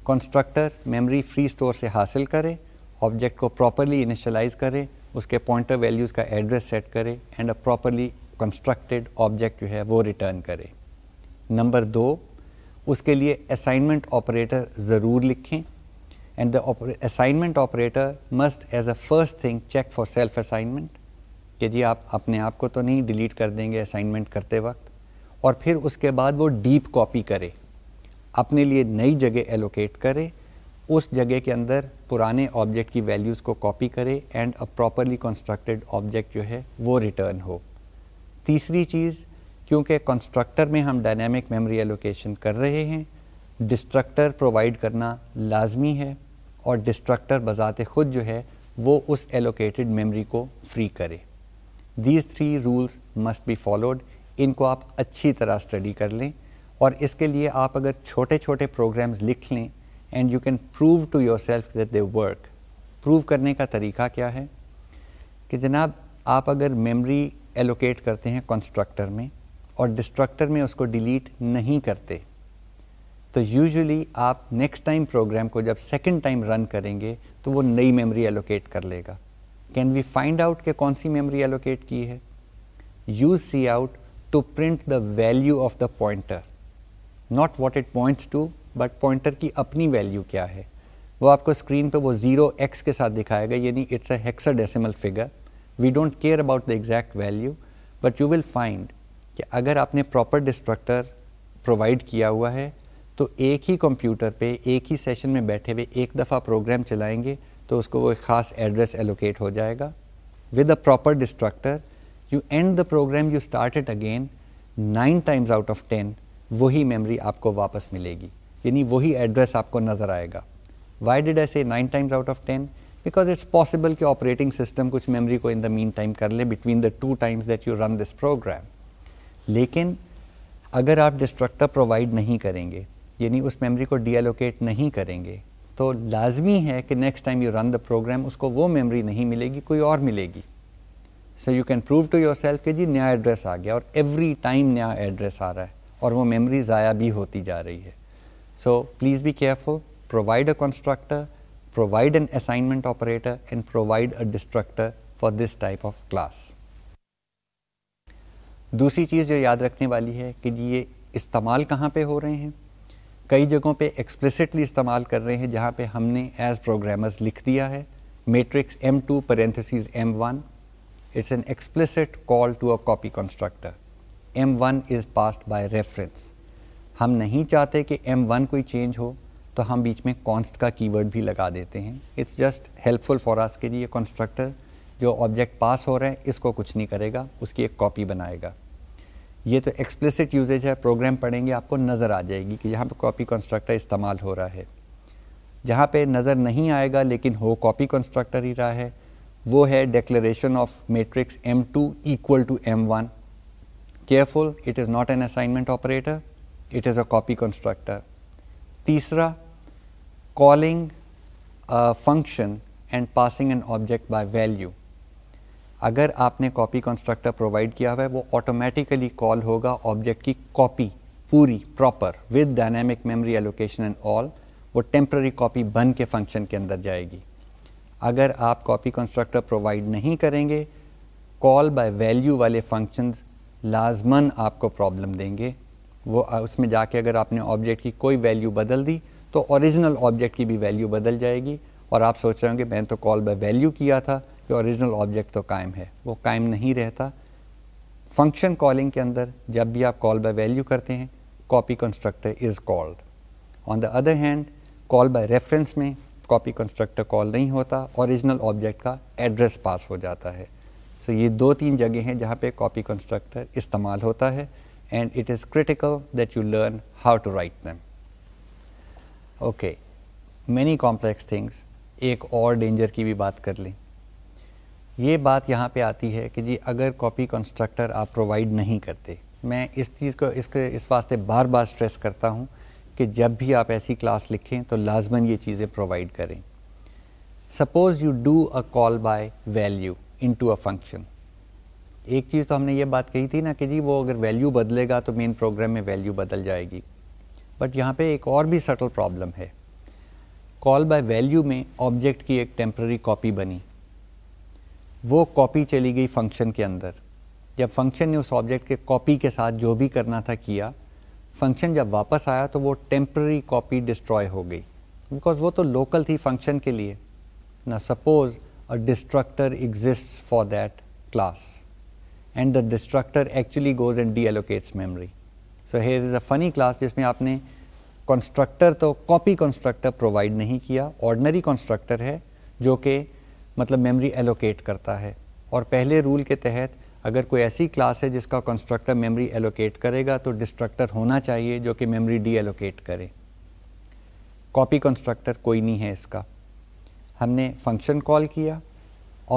constructor memory free store से हासिल करे ऑब्जेक्ट को प्रॉपरली इनिशलाइज करे उसके पॉइंटर वैल्यूज़ का एड्रेस सेट करे and a properly constructed object जो है वो रिटर्न करे नंबर दो उसके लिए असाइनमेंट ऑपरेटर ज़रूर लिखें and the assignment operator must as a first thing check for self assignment कि जी आप अपने आप को तो नहीं डिलीट कर देंगे असाइनमेंट करते वक्त और फिर उसके बाद वो डीप कॉपी करे अपने लिए नई जगह एलोकेट करे उस जगह के अंदर पुराने ऑब्जेक्ट की वैल्यूज़ को कॉपी करे and a properly constructed object जो है वो रिटर्न हो तीसरी चीज़ क्योंकि कंस्ट्रक्टर में हम डायनेमिक मेमोरी एलोकेशन कर रहे हैं डिस्ट्रक्टर प्रोवाइड करना लाजमी है और डिस्ट्रक्टर बज़ात खुद जो है वो उस एलोकेटेड मेमोरी को फ्री करे these three rules must be followed इनको आप अच्छी तरह स्टडी कर लें और इसके लिए आप अगर छोटे छोटे प्रोग्राम्स लिख लें and you can prove to yourself that they work prove करने का तरीका क्या है कि जनाब आप अगर मेमोरी एलोकेट करते हैं कंस्ट्रक्टर में और डिस्ट्रक्टर में उसको डिलीट नहीं करते तो यूजुअली आप नेक्स्ट टाइम प्रोग्राम को जब सेकंड टाइम रन करेंगे तो वो नई मेमोरी एलोकेट कर लेगा कैन वी फाइंड आउट कि कौन सी मेमोरी एलोकेट की है use cout to print the value of the pointer not what it points to but pointer की अपनी वैल्यू क्या है वो आपको स्क्रीन पे वो ज़ीरो एक्स के साथ दिखाएगा यानी it's a hexadecimal figure we don't care about the exact value but you will find कि अगर आपने प्रॉपर डिस्ट्रक्टर प्रोवाइड किया हुआ है तो एक ही कंप्यूटर पे एक ही सेशन में बैठे हुए एक दफ़ा प्रोग्राम चलाएंगे तो उसको वो एक ख़ास एड्रेस एलोकेट हो जाएगा with a proper destructor you and the program you start it again nine times out of ten वही मेमोरी आपको वापस मिलेगी यानी वही एड्रेस आपको नज़र आएगा वाई डिड ऐसे nine times out of ten because it's possible कि ऑपरेटिंग सिस्टम कुछ मेमोरी को इन द मीन टाइम कर ले between the two times that you run this program लेकिन अगर आप डिस्ट्रक्टर प्रोवाइड नहीं करेंगे यानी उस मेमोरी को डीएलोकेट नहीं करेंगे तो लाजमी है कि next time you run the program उसको वो मेमोरी नहीं मिलेगी कोई और मिलेगी so you can prove to yourself कि जी नया एड्रेस आ गया और एवरी टाइम नया एड्रेस आ रहा है और वो मेमोरी ज़ाया भी होती जा रही है So please be careful, provide a constructor, provide an assignment operator and provide a destructor for this type of class. दूसरी चीज़ जो याद रखने वाली है कि ये इस्तेमाल कहाँ पे हो रहे हैं कई जगहों पे एक्सप्लिसिटली इस्तेमाल कर रहे हैं जहाँ पे हमने एज प्रोग्रामर्स लिख दिया है matrix M2 parentheses M1. It's an explicit call to a copy constructor. M1 is passed by reference. हम नहीं चाहते कि एम वन कोई चेंज हो तो हम बीच में कॉन्स्ट का कीवर्ड भी लगा देते हैं it's just helpful for us के जी ये कंस्ट्रक्टर जो ऑब्जेक्ट पास हो रहा है इसको कुछ नहीं करेगा उसकी एक कॉपी बनाएगा ये तो एक्सप्लिसिट यूजेज है प्रोग्राम पढ़ेंगे आपको नज़र आ जाएगी कि यहाँ पर कॉपी कंस्ट्रक्टर इस्तेमाल हो रहा है जहाँ पर नज़र नहीं आएगा लेकिन हो कॉपी कंस्ट्रक्टर ही रहा है वो है declaration of matrix M two equal to M one careful it is not an assignment operator it is a copy constructor. Tisra, calling a function and passing an object by value. अगर आपने copy constructor provide किया हुआ है वो automatically call होगा object की copy पूरी proper with dynamic memory allocation and all वो टेम्प्ररी कॉपी बन के फंक्शन के अंदर जाएगी अगर आप कॉपी कंस्ट्रक्टर प्रोवाइड नहीं करेंगे कॉल बाय वैल्यू वाले फंक्शंस लाजमन आपको प्रॉब्लम देंगे वो उसमें जाके अगर आपने ऑब्जेक्ट की कोई वैल्यू बदल दी तो ओरिजिनल ऑब्जेक्ट की भी वैल्यू बदल जाएगी और आप सोच रहे होंगे मैंने तो कॉल बाय वैल्यू किया था कि ओरिजिनल ऑब्जेक्ट तो कायम है वो कायम नहीं रहता फंक्शन कॉलिंग के अंदर जब भी आप कॉल बाय वैल्यू करते हैं copy constructor is called on the other hand call by reference में कॉपी कंस्ट्रक्टर कॉल नहीं होता ओरिजिनल ऑब्जेक्ट का एड्रेस पास हो जाता है सो so, ये दो तीन जगह हैं जहाँ पे कॉपी कंस्ट्रक्टर इस्तेमाल होता है and it is critical that you learn how to write them. Okay, many complex things, एक और danger की भी बात कर ली ये बात यहाँ पे आती है कि जी अगर कॉपी कंस्ट्रक्टर आप प्रोवाइड नहीं करते मैं इस चीज़ को इसके इस वास्ते बार बार स्ट्रेस करता हूँ कि जब भी आप ऐसी क्लास लिखें तो लाजमन ये चीज़ें प्रोवाइड करें suppose you do a call by value into a function एक चीज़ तो हमने ये बात कही थी ना कि जी वो अगर वैल्यू बदलेगा तो मेन प्रोग्राम में वैल्यू बदल जाएगी बट यहाँ पे एक और भी सटल प्रॉब्लम है कॉल बाय वैल्यू में ऑब्जेक्ट की एक टेम्प्ररी कॉपी बनी वो कॉपी चली गई फंक्शन के अंदर जब फंक्शन ने उस ऑब्जेक्ट के कॉपी के साथ जो भी करना था किया फंक्शन जब वापस आया तो वो टेम्प्ररी कॉपी डिस्ट्रॉय हो गई बिकॉज वो तो लोकल थी फंक्शन के लिए ना suppose a destructor exist for that class and the destructor actually goes and deallocates memory so here is a funny class जिसमें आपने कंस्ट्रक्टर तो कॉपी कंस्ट्रक्टर प्रोवाइड नहीं किया ऑर्डनरी कंस्ट्रक्टर है जो कि मतलब मेमरी एलोकेट करता है और पहले रूल के तहत अगर कोई ऐसी क्लास है जिसका कंस्ट्रक्टर मेमोरी एलोकेट करेगा तो डिस्ट्रक्टर होना चाहिए जो कि मेमोरी डी एलोकेट करे कॉपी कंस्ट्रक्टर कोई नहीं है इसका हमने फंक्शन कॉल किया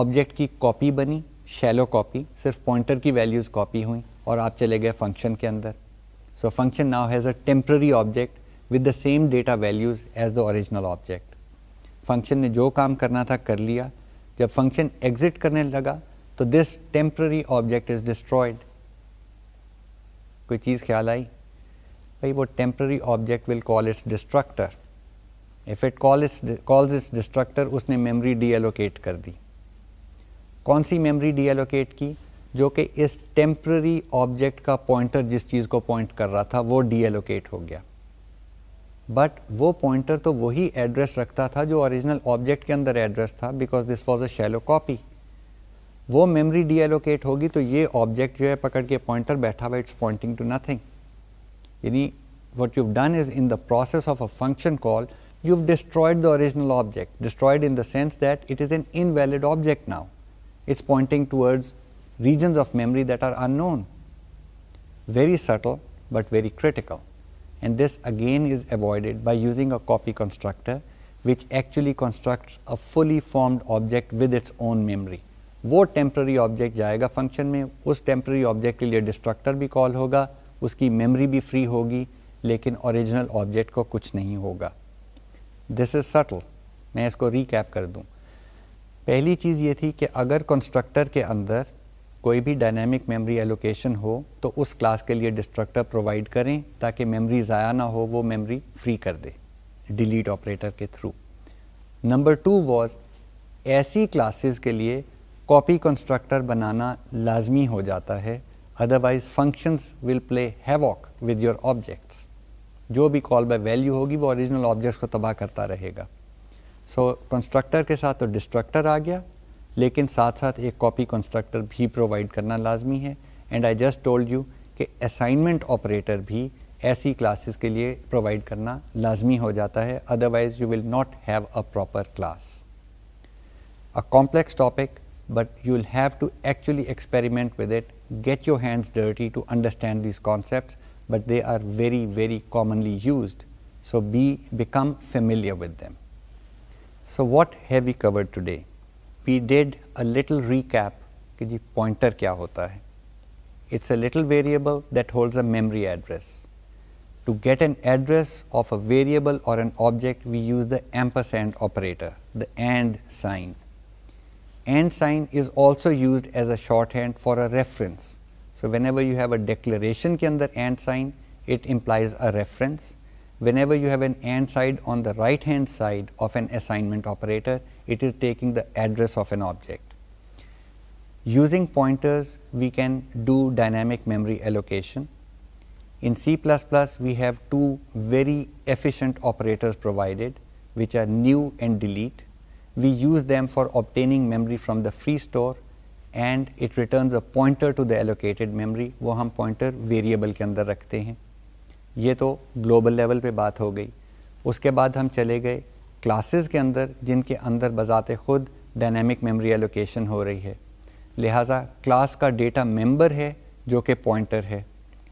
ऑब्जेक्ट की कॉपी बनी शैलो कॉपी सिर्फ पॉइंटर की वैल्यूज़ कॉपी हुई और आप चले गए फंक्शन के अंदर so function now has a temporary object with the same data values as the original object function ने जो काम करना था कर लिया जब फंक्शन एग्जिट करने लगा तो this temporary object is destroyed कोई चीज़ ख्याल आई भाई वो temporary object will call its destructor if it call its calls its destructor उसने मेमोरी डीएलोकेट कर दी कौन सी मेमोरी डीएलोकेट की जो कि इस टेम्प्ररी ऑब्जेक्ट का पॉइंटर जिस चीज़ को पॉइंट कर रहा था वो डीएलोकेट हो गया बट वो पॉइंटर तो वही एड्रेस रखता था जो ओरिजिनल ऑब्जेक्ट के अंदर एड्रेस था because this was a shallow copy वो मेमोरी डीएलोकेट होगी तो ये ऑब्जेक्ट जो है पकड़ के पॉइंटर बैठा हुआ इट्स पॉइंटिंग टू नथिंग यानी what you done is in the process of a function call you've destroyed the original object destroyed in the sense that it is an invalid object now It's pointing towards regions of memory that are unknown, very subtle but very critical. And this again is avoided by using a copy constructor which actually constructs a fully formed object with its own memory. वो temporary object जाएगा function में उस temporary object के लिए destructor भी call होगा उसकी memory भी free होगी लेकिन original object को कुछ नहीं होगा This is subtle. मैं इसको recap कर दूं पहली चीज़ ये थी कि अगर कंस्ट्रक्टर के अंदर कोई भी डायनेमिक मेमोरी एलोकेशन हो तो उस क्लास के लिए डिस्ट्रक्टर प्रोवाइड करें ताकि मेमोरी ज़ाया ना हो वो मेमोरी फ्री कर दे डिलीट ऑपरेटर के थ्रू नंबर टू वॉज ऐसी क्लासेस के लिए कॉपी कंस्ट्रक्टर बनाना लाजमी हो जाता है otherwise functions will play havoc with your objects जो भी कॉल बाय वैल्यू होगी वो ओरिजिनल ऑब्जेक्ट्स को तबाह करता रहेगा सो so, कंस्ट्रक्टर के साथ तो डिस्ट्रक्टर आ गया लेकिन साथ साथ एक कॉपी कंस्ट्रक्टर भी प्रोवाइड करना लाजमी है and I just told you कि असाइनमेंट ऑपरेटर भी ऐसी क्लासेस के लिए प्रोवाइड करना लाजमी हो जाता है otherwise you will not have a proper class a complex topic but you will have to actually experiment with it get your hands dirty to understand this concept but they are very very commonly use so be become familiar with them So, what have we covered today? We did a little recap कि जी pointer क्या होता है. It's a little variable that holds a memory address. To get an address of a variable or an object, we use the ampersand operator, the AND sign. AND sign is also used as a shorthand for a reference. So, whenever you have a declaration के अंदर AND sign, it implies a reference whenever you have an AND side on the right hand side of an assignment operator, it is taking the address of an object. Using pointers, we can do dynamic memory allocation. In C++, we have two very efficient operators provided, which are new and delete. We use them for obtaining memory from the free store and it returns a pointer to the allocated memory, We हम pointer variable के अंदर रखते हैं ये तो global level पे बात हो गई उसके बाद हम चले गए क्लासेस के अंदर जिनके अंदर बज़ात ख़ुद डायनेमिक मेमोरी एलोकेशन हो रही है लिहाजा क्लास का डेटा मेंबर है जो कि पॉइंटर है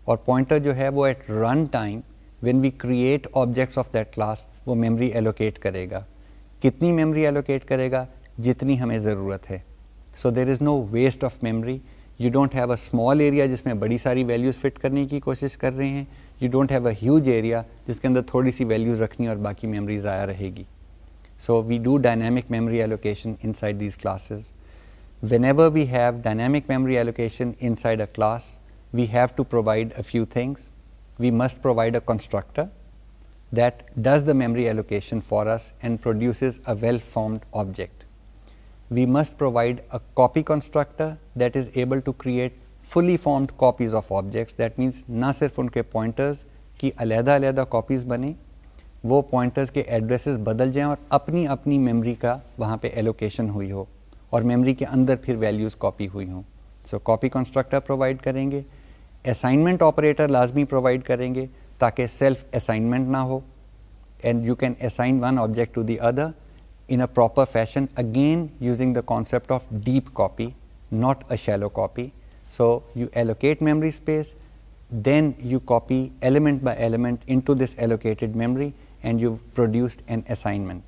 और पॉइंटर जो है वो at run time when we create objects of that class वो मेमोरी एलोकेट करेगा कितनी मेमोरी एलोकेट करेगा जितनी हमें ज़रूरत है so there is no waste of memory you don't have a small area जिसमें बड़ी सारी वैल्यूज़ फिट करने की कोशिश कर रहे हैं You you don't have a huge area जिसके अंदर थोड़ी सी values रखनी और बाकी मेमोरी ज़ाया रहेगी So we do dynamic memory allocation inside these classes. Whenever we have dynamic memory allocation inside a class, we have to provide a few things. We must provide a constructor that does the memory allocation for us and produces a well-formed object. We must provide a copy constructor that is able to create fully formed copies of objects that means ना सिर्फ उनके pointers की अलहदा copies बने वो pointers के addresses बदल जाएं और अपनी अपनी मेमोरी का वहाँ पे एलोकेशन हुई हो और मेमोरी के अंदर फिर वैल्यूज़ कॉपी हुई हों सो कॉपी कंस्ट्रक्टर प्रोवाइड करेंगे असाइनमेंट ऑपरेटर लाजमी प्रोवाइड करेंगे ताकि सेल्फ असाइनमेंट ना हो and you can assign one object to the other in a proper fashion again using the concept of deep copy not a shallow copy So, you allocate memory space, then you copy element by element into this allocated memory and you've produced an assignment.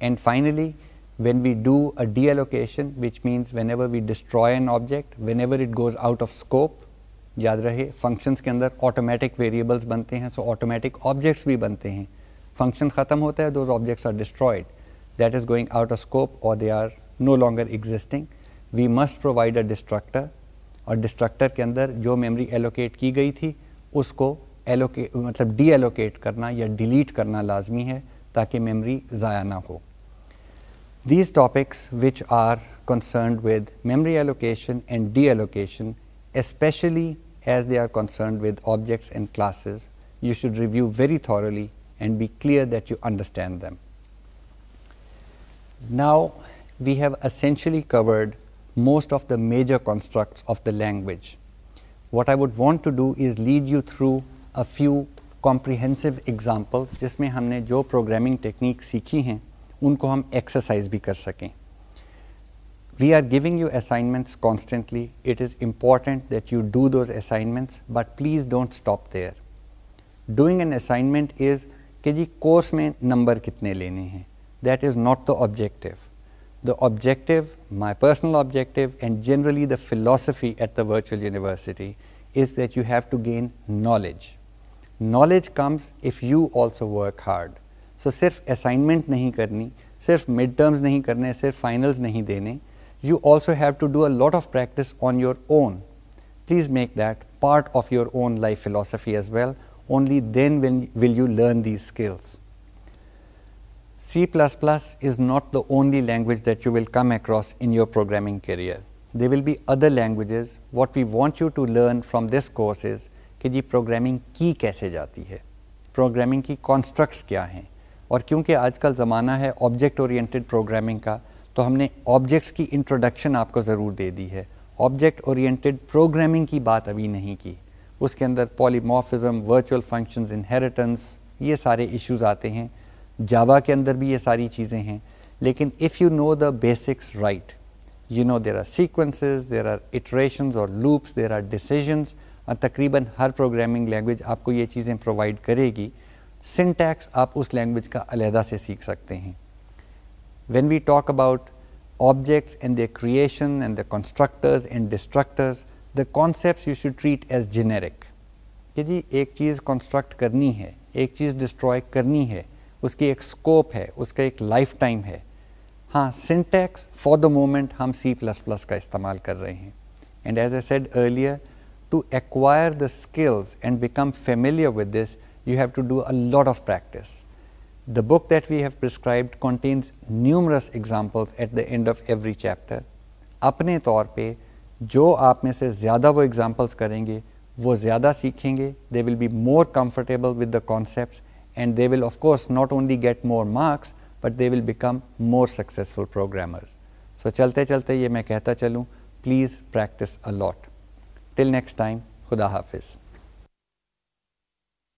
And finally, when we do a deallocation, which means whenever we destroy an object, whenever it goes out of scope, याद रहे functions के अंदर automatic variables बनते हैं so automatic objects भी बनते हैं Function ख़त्म होता है those objects are destroyed. That is going out of scope, or they are no longer existing. We must provide a destructor. Or destructor के अंदर जो memory allocate की गई थी उसको एलोकेट मतलब डी एलोकेट करना या डिलीट करना लाजमी है ताकि मेमोरी ज़ाया ना हो These topics, which are concerned with memory allocation and deallocation, especially as they are concerned with objects and classes, you should review very thoroughly and be clear that you understand them. Now, we have essentially covered most of the major constructs of the language. What I would want to do is lead you through a few comprehensive examples जिसमें हमने जो programming techniques सीखी हैं उनको हम exercise भी कर सकें we are giving you assignments constantly. It is important that you do those assignments, but please don't stop there. Doing an assignment is कि जी course में number कितने लेने हैं That is not the objective the objective, my personal objective, and generally the philosophy at the virtual university is that you have to gain knowledge. Knowledge comes if you also work hard. So, सिर्फ assignment नहीं करनी, सिर्फ midterms नहीं करने, सिर्फ finals नहीं देने. You also have to do a lot of practice on your own. Please make that part of your own life philosophy as well. Only then will you learn these skills. C++ is not the only language that you will come across in your programming career. There will be other languages. What we want you to learn from this course is कि जी programming की कैसे जाती है programming की constructs क्या हैं और क्योंकि आजकल ज़माना है ऑब्जेक्ट ओरिएंटेड प्रोग्रामिंग का तो हमने ऑब्जेक्ट्स की इंट्रोडक्शन आपको ज़रूर दे दी है ऑब्जेक्ट ओरिएंटेड प्रोग्रामिंग की बात अभी नहीं की उसके अंदर पॉलीमोफिज़म वर्चुअल फंक्शंस इनहेरिटेंस ये सारे इश्यूज आते हैं जावा के अंदर भी ये सारी चीज़ें हैं लेकिन if you know the basics right you know there are sequences there are iteration और लूप्स देर आर डिसीजंस और तकरीबन हर प्रोग्रामिंग लैंग्वेज आपको ये चीज़ें प्रोवाइड करेगी सिंटैक्स आप उस लैंग्वेज का अलहदा से सीख सकते हैं when we talk about objects and the creation and the constructors and destructors the concept you should treat as generic कि जी एक चीज़ कंस्ट्रक्ट करनी है एक चीज़ डिस्ट्रॉय करनी है उसकी एक स्कोप है उसका एक लाइफ टाइम है हाँ सिंटेक्स फॉर द मोमेंट हम सी प्लस प्लस का इस्तेमाल कर रहे हैं and as I said earlier to acquire the skills and become familiar with this you have to do a lot of practice the book that we have prescribed contains numerous examples at the end of every chapter अपने तौर पर जो आप में से ज़्यादा वो examples करेंगे वो ज़्यादा सीखेंगे they will be more comfortable with the concept and they will of course not only get more marks, but they will become more successful programmers. So, chalte chalte ye main kehta chalu, please practice a lot. Till next time, Khuda Hafiz.